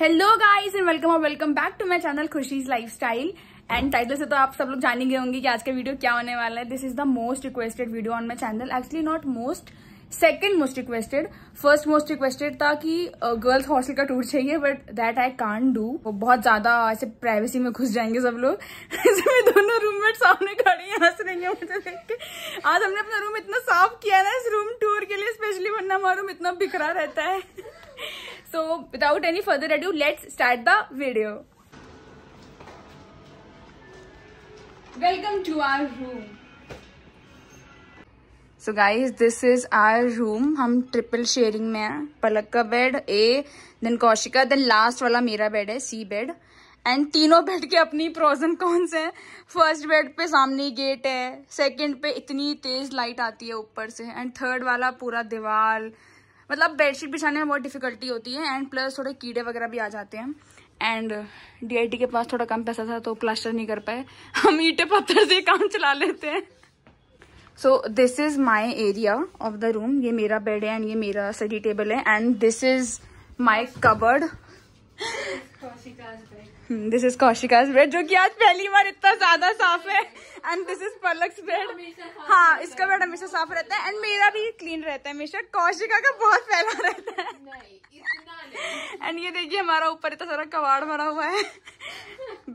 Hello guys and welcome और welcome back to my channel Khushi's lifestyle and title से तो आप सब लोग जानेंगे होंगे कि आज का वीडियो क्या होने वाला है this is the most requested video on my channel actually not most second most requested first most requested था कि गर्ल्स uh, हॉस्टल का टूर चाहिए but that I can't do बहुत ज्यादा ऐसे प्राइवेसी में घुस जाएंगे सब लोग इसमें दोनों रूममेट सामने खड़े हैं हंस रही हैं मुझे देख के आज हमने अपना रूम इतना साफ किया ना इस रूम टूर के लिए स्पेशली वरना हमारा रूम इतना बिखरा रहता है So without any further ado, let's start the video. Welcome to our room. So guys this is our room हम ट्रिपल शेयरिंग में हैं पलक का bed A then Kaushika then last वाला मेरा बेड है सी बेड एंड तीनों बेड के अपनी प्रोजन कौन से हैं फर्स्ट बेड पे सामने गेट है सेकंड पे इतनी तेज लाइट आती है ऊपर से एंड थर्ड वाला पूरा दीवार मतलब बेडशीट बिछाने में बहुत डिफिकल्टी होती है एंड प्लस थोड़े कीड़े वगैरह भी आ जाते हैं एंड डीआईटी के पास थोड़ा कम पैसा था तो प्लास्टर नहीं कर पाए हम ईटे पत्थर से काम चला लेते हैं so this is my area of the room ये मेरा बेड है एंड ये मेरा स्टडी टेबल है and this is my cupboard this is Kaushika bed जो कि आज पहली बार इतना ज्यादा साफ है and this is Palak's bed हाँ इसका ब्रेड हमेशा साफ रहता है एंड मेरा भी क्लीन रहता है हमेशा कौशिका का बहुत फैला रहता है एंड ये देखिए हमारा ऊपर इतना सारा कबाड़ भरा हुआ है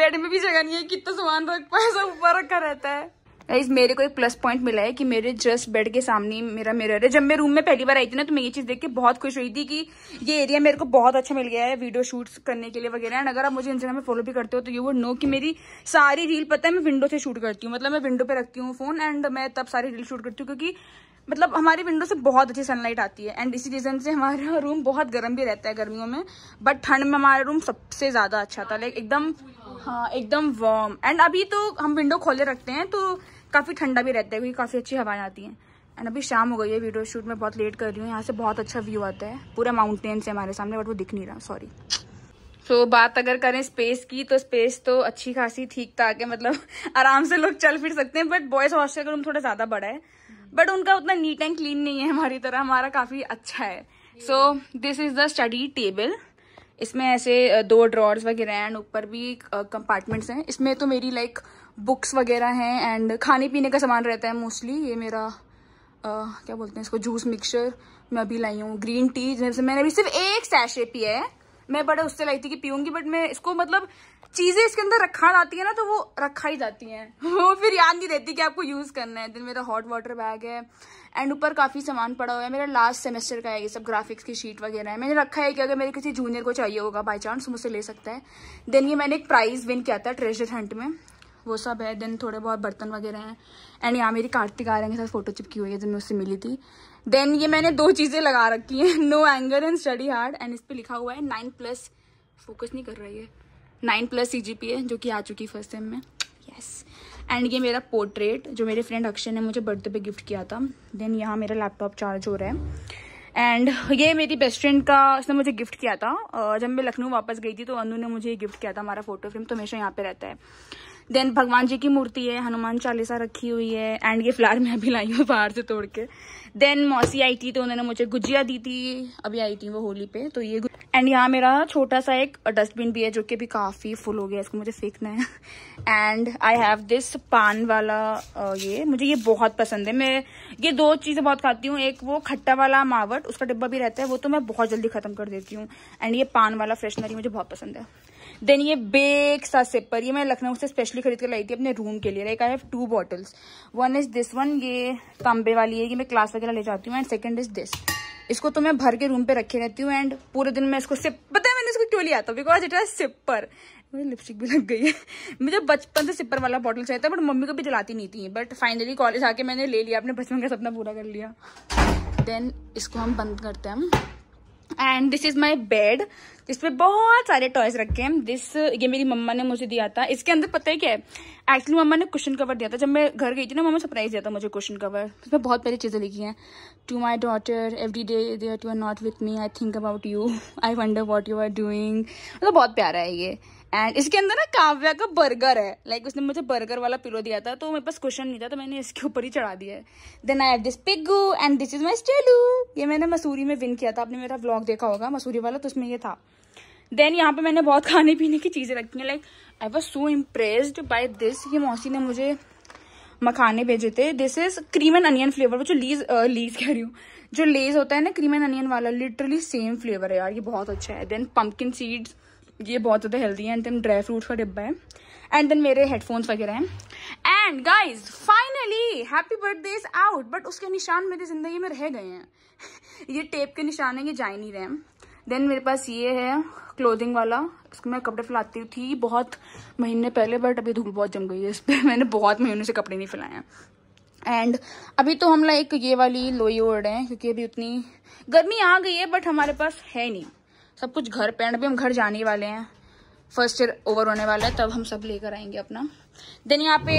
बेड में भी जगह नहीं है कितना सामान रख पाए सब ऊपर रखा रहता है गाइज मेरे को एक प्लस पॉइंट मिला है कि मेरे जस्ट बेड के सामने मेरा मिरर है जब मैं रूम में पहली बार आई थी ना तो मैं ये चीज़ देख के बहुत खुश हुई थी कि ये एरिया मेरे को बहुत अच्छा मिल गया है वीडियो शूट्स करने के लिए वगैरह एंड अगर आप मुझे इंस्टाग्राम में फॉलो भी करते हो तो यू वुड नो कि मेरी सारी रील पता है मैं विंडो से शूट करती हूँ मतलब मैं विंडो पर रखती हूँ फोन एंड मैं तब सारी रील शूट करती हूँ क्योंकि मतलब हमारी विंडो से बहुत अच्छी सनलाइट आती है एंड इसी रीज़न से हमारा रूम बहुत गर्म भी रहता है गर्मियों में बट ठंड में हमारा रूम सबसे ज़्यादा अच्छा था लाइक एकदम हाँ एकदम वार्म एंड अभी तो हम विंडो खोले रखते हैं तो काफ़ी ठंडा भी रहता है क्योंकि काफ़ी अच्छी हवाएं आती हैं एंड अभी शाम हो गई है वीडियो शूट में बहुत लेट कर रही हूँ यहाँ से बहुत अच्छा व्यू आता है पूरा माउंटेन्स है हमारे सामने बट वो दिख नहीं रहा सॉरी सो so, बात अगर करें स्पेस की तो स्पेस तो अच्छी खासी ठीक ठाक है मतलब आराम से लोग चल फिर सकते हैं बट बॉयज़ हॉस्टल का रूम थोड़ा ज़्यादा बड़ा है बट उनका उतना नीट एंड क्लीन नहीं है हमारी तरह हमारा काफ़ी अच्छा है so this is the study table इसमें ऐसे दो ड्रॉर्स वगैरह हैं एंड ऊपर भी कंपार्टमेंट्स हैं इसमें तो मेरी लाइक like, बुक्स वगैरह हैं एंड खाने पीने का सामान रहता है मोस्टली ये मेरा आ, क्या बोलते हैं इसको जूस मिक्सचर मैं अभी लाई हूँ ग्रीन टी जैसे मैंने अभी सिर्फ एक सैशे पिया है मैं बड़ा उससे लाई थी कि पीऊंगी बट मैं इसको मतलब चीज़ें इसके अंदर रखा जाती है ना तो वो रखा ही जाती हैं वो फिर याद नहीं रहती कि आपको यूज़ करना है दिन मेरा हॉट वाटर बैग है एंड ऊपर काफ़ी सामान पड़ा हुआ है मेरा लास्ट सेमेस्टर का है ये सब ग्राफिक्स की शीट वगैरह है मैंने रखा है कि अगर मेरे किसी जूनियर को चाहिए होगा बाई चांस मुझसे ले सकता है देन ये मैंने एक प्राइज़ विन किया था ट्रेजर हंट में वो सब है देन थोड़े बहुत बर्तन वगैरह हैं एंड यहाँ मेरी कार्तिक रहे के साथ फ़ोटो चिपकी हुई है जब मैं उससे मिली थी देन ये मैंने दो चीज़ें लगा रखी हैं no anger and study hard and इस पर लिखा हुआ है नाइन प्लस फोकस नहीं कर रही है nine plus C G P है जो कि आ चुकी फर्स्ट सेम में यस एंड ये मेरा पोर्ट्रेट जो मेरे फ्रेंड अक्षय ने मुझे बर्थडे पे गिफ्ट किया था देन यहाँ मेरा लैपटॉप चार्ज हो रहा है एंड ये मेरी बेस्ट फ्रेंड का उसने मुझे गिफ्ट किया था जब मैं लखनऊ वापस गई थी तो अनु ने मुझे ये गिफ्ट किया था हमारा फोटो फ्रेम तो हमेशा यहाँ पे रहता है देन भगवान जी की मूर्ति है हनुमान चालीसा रखी हुई है एंड ये फ्लावर मैं अभी लाई हूँ बाहर से तोड़ के देन मौसी आई थी तो उन्होंने मुझे गुजिया दी थी अभी आई थी वो होली पे तो ये एंड यहाँ मेरा छोटा सा एक डस्टबिन भी है जो कि भी काफ़ी फुल हो गया इसको मुझे फेंकना है एंड आई हैव दिस पान वाला ये मुझे ये बहुत पसंद है मैं ये दो चीज़ें बहुत खाती हूँ एक वो खट्टा वाला मावट उसका डिब्बा भी रहता है वो तो मैं बहुत जल्दी ख़त्म कर देती हूँ एंड ये पान वाला फ्रेशनर ही मुझे बहुत पसंद है देन ये बेग सा सिपर ये मैं लखनऊ से स्पेशली खरीद कर लाई थी अपने रूम के लिए like I have two bottles one is this one ये तांबे वाली है ये मैं क्लास वगैरह ले जाती हूँ एंड सेकेंड इज दिस इसको तो मैं भर के रूम पे रखे रहती हूँ एंड पूरे दिन मैं इसको सिप पता है मैंने इसको क्यों लिया था बिकॉज इट इज सिपर मुझे लिपस्टिक भी लग गई है मुझे बचपन से सिपर वाला बॉटल चाहिए था बट मम्मी को भी जलाती नहीं थी बट फाइनली कॉलेज आके मैंने ले लिया अपने बचपन का सपना पूरा कर लिया देन इसको हम बंद करते हैं हम and this is my bed इसमें बहुत सारे टॉयज रखे हैं दिस ये मेरी मम्मा ने मुझे दिया था इसके अंदर पता है क्या है एक्चुअली मम्मा ने क्वेश्चन कवर दिया था जब मैं घर गई थी ना मम्मा सरप्राइज दिया था मुझे क्वेश्चन कवर उसमें बहुत सारी चीज़ें लिखी हैं to my daughter every day that you are not with me I think about you I wonder what you are doing मतलब बहुत प्यारा है ये एंड इसके अंदर ना काव्या का बर्गर है लाइक like, उसने मुझे बर्गर वाला पिलो दिया था तो मेरे पास क्वेश्चन नहीं था तो मैंने इसके ऊपर ही चढ़ा दिया है देन आई हैव दिस पिगू एंड दिस इज माई स्टेलू ये मैंने मसूरी में विन किया था आपने मेरा ब्लॉग देखा होगा मसूरी वाला तो उसमें यह था देन यहाँ पे मैंने बहुत खाने पीने की चीज़ें रखी हैं like I was so impressed by this ये मौसी ने मुझे मखाने भेजे थे this is cream and onion flavour वो जो लीज लीज कह रही हूँ जो लेज होता है ना क्रीम एंड अनियन वाला लिटरली सेम फ्लेवर है यार ये बहुत अच्छा है देन पम्पकिन सीड्स ये बहुत ज़्यादा हेल्दी है एंड देन ड्राई फ्रूट्स का डिब्बा है एंड देन मेरे हेडफोन्स वगैरह हैं and guys finally happy birthday is out but उसके निशान मेरी ज़िंदगी में रह गए हैं ये टेप के निशान हैं ये जा ही नहीं रहे हैं देन मेरे पास ये है क्लोथिंग वाला इसको मैं कपड़े फैलाती थी बहुत महीने पहले बट अभी धूल बहुत जम गई है इस पर मैंने बहुत महीनों से कपड़े नहीं फैलाए हैं एंड अभी तो हम लाइक ये वाली लोई ओढ़ रहे हैं क्योंकि अभी उतनी गर्मी आ गई है बट हमारे पास है नहीं सब कुछ घर पे एंड भी हम घर जाने वाले हैं फर्स्ट ईयर ओवर होने वाला है तब हम सब लेकर आएंगे अपना देन यहाँ पे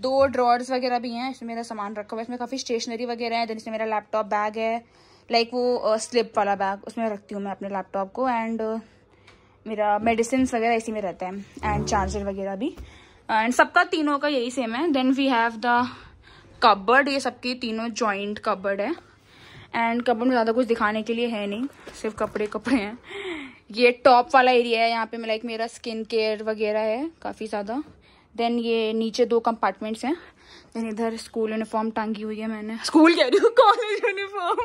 दो ड्रॉर्स वगैरह भी हैं इसमें मेरा सामान रखा हुआ है इसमें काफ़ी स्टेशनरी वगैरह है देन इसमें मेरा लैपटॉप बैग है लाइक वो स्लिप वाला बैग उसमें रखती हूँ मैं अपने लैपटॉप को एंड मेरा मेडिसिन वगैरह इसी में रहता है एंड चार्जर वगैरह भी एंड सबका तीनों का यही सेम है then we have the cupboard ये सबकी तीनों जॉइंट कबर्ड है एंड कपड़ों में ज़्यादा कुछ दिखाने के लिए है नहीं सिर्फ कपड़े कपड़े हैं ये टॉप वाला एरिया है यहाँ पे मैं लाइक मेरा स्किन केयर वगैरह है काफ़ी ज़्यादा देन ये नीचे दो कंपार्टमेंट्स हैं देन इधर स्कूल यूनिफॉर्म टांगी हुई है मैंने स्कूल कह रही हूँ college uniform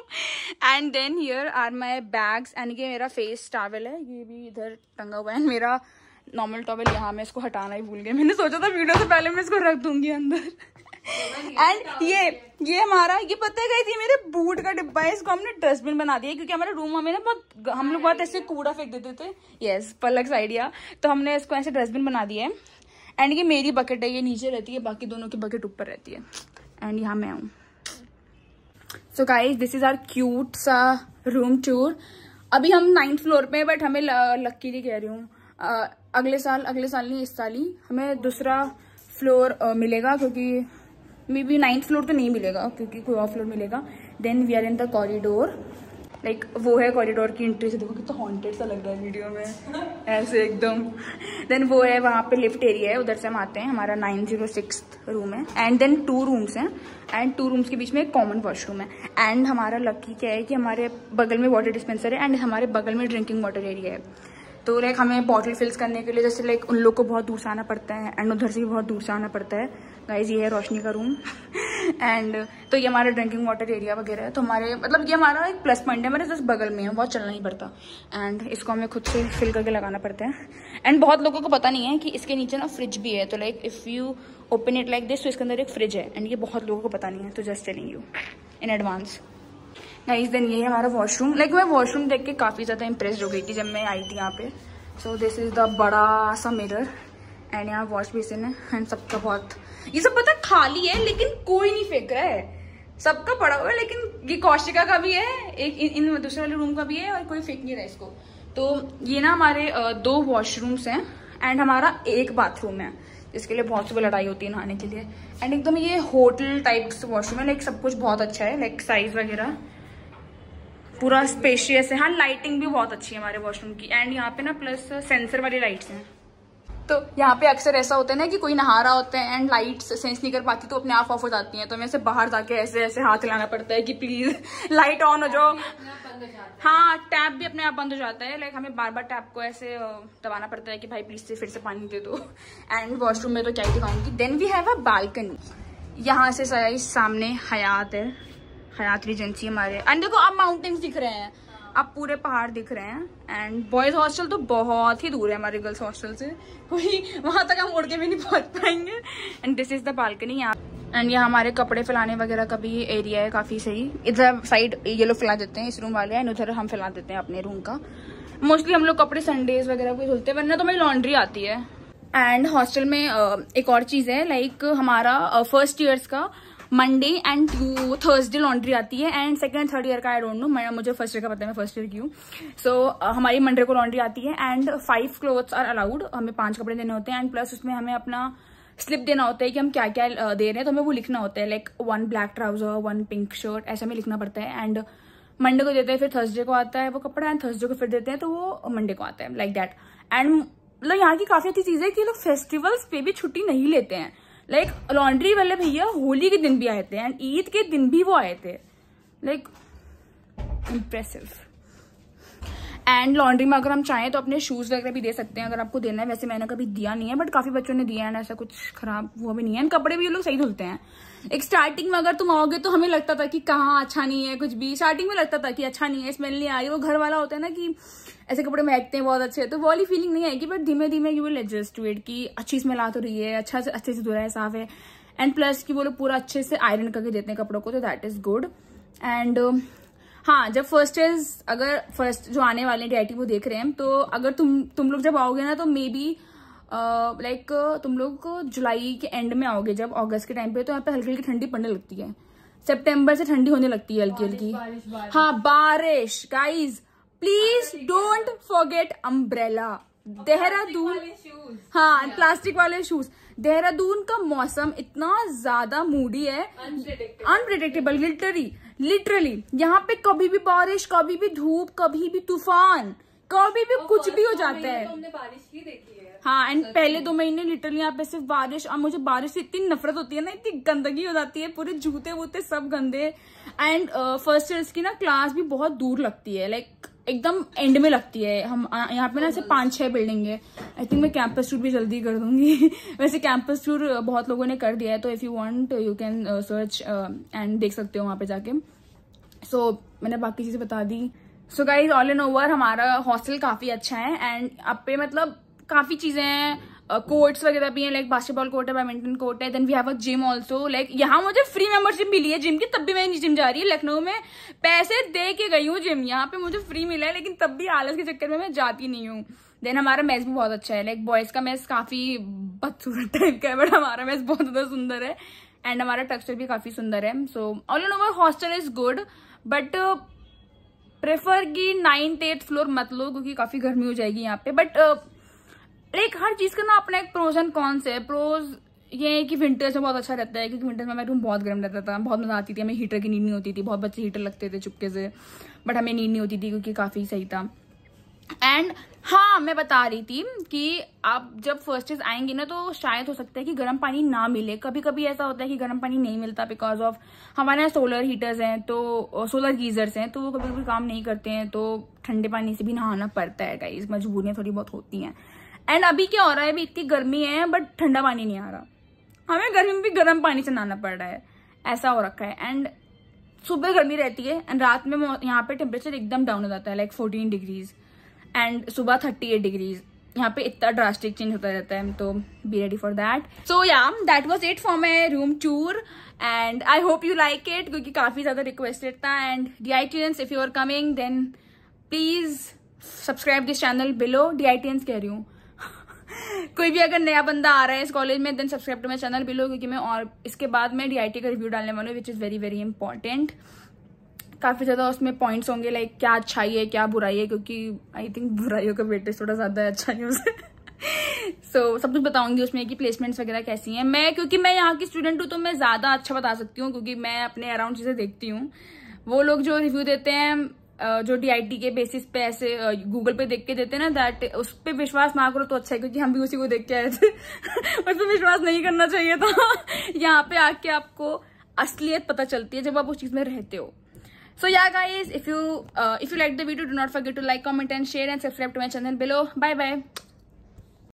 and then here are my bags and ये मेरा फेस टावल है ये भी इधर टंगा हुआ है एंड मेरा नॉर्मल टॉवल यहाँ मैं इसको हटाना ही भूल गया मैंने सोचा था वीडियो से पहले मैं इसको रख दूंगी अंदर एंड ये ये हमारा ये पता गई थी मेरे बूट का डिब्बा है इसको हमने डस्टबिन बना दिया क्योंकि हमारे रूम हमें ना बहुत हम लोग बहुत ऐसे कूड़ा फेंक देते थे यस सा आइडिया तो हमने इसको ऐसे डस्टबिन बना दिया है एंड ये मेरी बकेट है ये नीचे रहती है बाकी दोनों की बकेट ऊपर रहती है एंड यहाँ मैं हूँ so guys this is our cute सा रूम टूर अभी हम नाइन्थ फ्लोर पे बट हमें लक्की जी कह रही हूँ अगले साल अगले साल नहीं इस साल ही हमें दूसरा फ्लोर मिलेगा क्योंकि मे बी नाइन्थ फ्लोर तो नहीं मिलेगा क्योंकि कोई और फ्लोर मिलेगा then we are in the corridor like वो है कॉरिडोर की एंट्री से देखो कितना हॉन्टेड सा लग रहा है वीडियो में ऐसे एकदम देन वो है वहाँ पे लिफ्ट एरिया है उधर से हम आते हैं हमारा नाइन जीरो सिक्स रूम है एंड देन टू रूम्स हैं एंड टू रूम्स के बीच में एक कॉमन वॉशरूम है एंड हमारा लकी क्या है कि हमारे बगल में वाटर डिस्पेंसर है एंड हमारे बगल में ड्रिंकिंग वाटर एरिया है तो लाइक हमें बॉटल फिल्स करने के लिए जैसे लाइक उन लोग को बहुत दूर से आना पड़ता है एंड उधर से भी बहुत दूर से आना पड़ता है गाइज ये है रोशनी का रूम एंड तो ये हमारा ड्रिंकिंग वाटर एरिया वगैरह है तो हमारे मतलब ये हमारा एक प्लस पॉइंट है हमारे जस्ट बगल में है बहुत चलना नहीं पड़ता एंड इसको हमें खुद से फिल करके लगाना पड़ता है एंड बहुत लोगों को पता नहीं है कि इसके नीचे ना फ्रिज भी है तो like if you open it like this तो इसके अंदर एक फ्रिज है एंड ये बहुत लोगों को पता नहीं है तो जस्ट चलेंगे you in advance guys then ये है हमारा वॉशरूम लाइक मैं वॉशरूम देख के काफ़ी ज़्यादा इंप्रेस हो गई थी जब मैं आई थी यहाँ पे सो दिस इज़ द बड़ा सा मिरर एंड यहाँ वॉश बेसिन है एंड सबका बहुत ये सब पता खाली है लेकिन कोई नहीं फेंक रहा है सबका पड़ा हुआ है लेकिन ये कौशिका का भी है एक इन, इन दूसरे वाले रूम का भी है और कोई फेंक नहीं रहा इसको तो ये ना हमारे दो वॉशरूम्स हैं एंड हमारा एक बाथरूम है इसके लिए बहुत सुबह लड़ाई होती है नहाने के लिए एंड एकदम ये होटल टाइप वॉशरूम है लाइक सब कुछ बहुत अच्छा है लाइक साइज वगैरह पूरा स्पेशियस है हाँ लाइटिंग भी बहुत अच्छी है हमारे वॉशरूम की एंड यहाँ पे ना प्लस सेंसर वाली लाइट्स हैं तो यहाँ पे अक्सर ऐसा होता है ना कि कोई नहा रहा होता है एंड लाइट्स सेंस नहीं कर पाती तो अपने आप ऑफ हो जाती हैं तो हमें ऐसे बाहर जाके ऐसे ऐसे हाथ लाना पड़ता है कि प्लीज लाइट ऑन हो जाओ हाँ टैप भी अपने आप बंद हो जाता है लाइक हाँ, हमें बार बार टैप को ऐसे दबाना पड़ता है कि भाई प्लीज से फिर से पानी दे दो एंड वॉशरूम में तो क्या ही दिखाऊंगी then we have a balcony यहाँ से सामने हयात है हयात रीजेंसी हमारे एंड देखो अब माउंटेन्स दिख रहे हैं अब पूरे पहाड़ दिख रहे हैं एंड बॉयज़ हॉस्टल तो बहुत ही दूर है हमारे गर्ल्स हॉस्टल से कोई वहां तक हम उड़ के भी नहीं पहुंच पाएंगे and this is the balcony यहाँ एंड यहाँ हमारे कपड़े फैलाने वगैरह का भी एरिया है काफ़ी सही इधर साइड ये लोग फैला देते हैं इस रूम वाले एंड उधर हम फैला देते हैं अपने रूम का मोस्टली हम लोग कपड़े संडेज वगैरह को धुलते हैं वरना तो मेरी लॉन्ड्री आती है एंड हॉस्टल में एक और चीज़ है लाइक हमारा फर्स्ट ईयर्स का मंडे एंड थर्सडे लॉन्ड्री आती है एंड सेकेंड थर्ड ईयर का आई डोंट नो मैं मुझे फर्स्ट ईयर का पता है मैं फर्स्ट ईयर की हूँ सो so, हमारी मंडे को लॉन्ड्री आती है and five clothes are allowed हमें पांच कपड़े देने होते हैं एंड प्लस उसमें हमें अपना स्लिप देना होता है कि हम क्या क्या दे रहे हैं तो हमें वो लिखना होता है like one black trouser one pink shirt ऐसा हमें लिखना पड़ता है एंड मंडे को देते हैं फिर थर्सडे को आता है वो कपड़ा एंड थर्सडे को फिर देते हैं तो वो मंडे को आता है लाइक दैट एंड मतलब यहाँ की काफ़ी अच्छी चीज़ है कि लोग फेस्टिवल्स पे भी छुट्टी नहीं लेते हैं लाइक लॉन्ड्री वाले भैया होली के दिन भी आए थे एंड ईद के दिन भी वो आए थे लाइक इम्प्रेसिव एंड लॉन्ड्री में अगर हम चाहें तो अपने शूज़ वगैरह भी दे सकते हैं अगर आपको देना है वैसे मैंने कभी दिया नहीं है बट काफ़ी बच्चों ने दिया है ऐसा कुछ खराब वो भी नहीं है एंड कपड़े भी ये लोग सही धुलते हैं एक स्टार्टिंग में अगर तुम आओगे तो हमें लगता था कि कहाँ अच्छा नहीं है कुछ भी स्टार्टिंग में लगता था कि अच्छा नहीं है स्मेल नहीं आ रही वो घर वाला होता है ना कि ऐसे कपड़े महकते हैं बहुत अच्छे तो वो वाली फीलिंग नहीं आएगी बट धीमे धीमे you will adjust to it अच्छी स्मेल आ तो रही है अच्छा से अच्छे से धुरा है साफ है एंड प्लस की वो लोग पूरा अच्छे से आयरन करके देते हैं कपड़ों को तो दैट इज गुड एंड हाँ जब फर्स्ट इज अगर फर्स्ट जो आने वाले डैटी वो देख रहे हैं तो अगर तुम तुम लोग जब आओगे ना तो मे बी लाइक तुम लोग जुलाई के एंड में आओगे जब अगस्त के टाइम पे तो यहाँ पे हल्की हल्की ठंडी पड़ने लगती है सितंबर से ठंडी होने लगती है हल्की हल्की हाँ बारिश guys please don't forget umbrella Dehradun हाँ प्लास्टिक वाले शूज देहरादून का मौसम इतना ज्यादा मूडी है अनप्रिडिक्टेबल लिटरली लिटरली यहाँ पे कभी भी बारिश कभी भी धूप कभी भी तूफान कभी भी कुछ भी हो जाता है तो बारिश ही देखी हाँ एंड पहले दो महीने लिटरली यहाँ पे सिर्फ बारिश और मुझे बारिश से इतनी नफरत होती है ना इतनी गंदगी हो जाती है पूरे जूते वूते सब गंदे एंड फर्स्ट ईयर की ना क्लास भी बहुत दूर लगती है लाइक like, एकदम एंड में लगती है हम यहाँ पे ना ऐसे पांच छह बिल्डिंग है आई थिंक मैं कैंपस टूर भी जल्दी कर दूंगी वैसे कैंपस टूर uh, बहुत लोगों ने कर दिया है तो if you want you can search and देख सकते हो वहाँ पे जाके सो so, मैंने बाकी चीज़ें बता दी so guys all and over हमारा हॉस्टल काफ़ी अच्छा है एंड अब पे मतलब काफ़ी चीज़ें हैं कोर्ट्स वगैरह भी हैं लाइक बास्केटबॉल कोर्ट है बैडमिंटन कोर्ट है then we have a gym also like यहाँ मुझे फ्री मेंबरशिप मिली है जिम की तब भी मैं जिम जा रही है लखनऊ में पैसे दे के गई हूँ जिम यहाँ पे मुझे फ्री मिला है लेकिन तब भी आलस के चक्कर में मैं जाती नहीं हूँ देन हमारा मैच भी बहुत अच्छा है लाइक बॉयज़ का मैच काफ़ी बदसूरत टाइप का है बट हमारा मैच बहुत ज़्यादा सुंदर है एंड हमारा टेक्सचर भी काफ़ी सुंदर है so all and over hostel is good but prefer की नाइन्थ एट्थ फ्लोर मत लो क्योंकि काफ़ी गर्मी हो जाएगी यहाँ पे बट एक हर चीज का ना अपना एक प्रोज एंड कॉन्स है प्रोज ये है कि विंटर्स में बहुत अच्छा रहता है क्योंकि विंटर में मेरे रूम बहुत गर्म रहता था बहुत मज़ा आती थी हमें हीटर की नींद नहीं होती थी बहुत बच्चे हीटर लगते थे चुपके से बट हमें नींद नहीं होती थी क्योंकि काफ़ी सही था एंड हाँ मैं बता रही थी कि आप जब फर्स्ट ईयर आएंगे ना तो शायद हो सकता है कि गर्म पानी ना मिले कभी कभी ऐसा होता है कि गर्म पानी नहीं मिलता बिकॉज ऑफ हमारे यहाँ सोलर हीटर्स हैं तो सोलर गीजर्स हैं तो वो कभी कभी काम नहीं करते हैं तो ठंडे पानी से भी नहाना पड़ता है गाइज मजबूरियाँ थोड़ी बहुत होती हैं एंड अभी क्या हो रहा है अभी इतनी गर्मी है बट ठंडा पानी नहीं आ रहा हमें गर्मी में भी गर्म पानी से नहाना पड़ रहा है ऐसा हो रखा है एंड सुबह गर्मी रहती है एंड रात में यहाँ पे टेम्परेचर एकदम डाउन हो जाता है लाइक फोर्टीन डिग्रीज एंड सुबह थर्टी एट डिग्रीज यहाँ पे इतना ड्रास्टिक चेंज होता रहता है तो be ready for that so yeah that was it for my room tour and I hope you like it क्योंकि काफ़ी ज़्यादा रिक्वेस्टेड था and DITians if you are coming then please subscribe this channel below DITians कह रही हूँ कोई भी अगर नया बंदा आ रहा है इस कॉलेज में then subscribe to my channel below क्योंकि मैं और इसके बाद मैं डी का रिव्यू डालने वाला हूँ which is very very important काफ़ी ज़्यादा उसमें पॉइंट्स होंगे लाइक क्या अच्छाई है क्या बुराई है क्योंकि आई थिंक बुराइयों का वेटेज थोड़ा ज़्यादा अच्छा नहीं उसे सो so, सब कुछ बताऊंगी उसमें कि प्लेसमेंट्स वगैरह कैसी हैं मैं क्योंकि मैं यहाँ की स्टूडेंट हूँ तो मैं ज़्यादा अच्छा बता सकती हूँ क्योंकि मैं अपने अराउंड चीज़ें देखती हूँ वो लोग जो रिव्यू देते हैं जो डीआईटी के बेसिस पे ऐसे गूगल पे देख के देते ना दैट उस पर विश्वास ना करो तो अच्छा है क्योंकि हम भी उसी को देख के आए थे उस पर विश्वास नहीं करना चाहिए था यहाँ पे आके आपको असलियत पता चलती है जब आप उस चीज में रहते हो so yeah guys if you if you like the video video, not not forget to like, comment and share and subscribe to my channel bye bye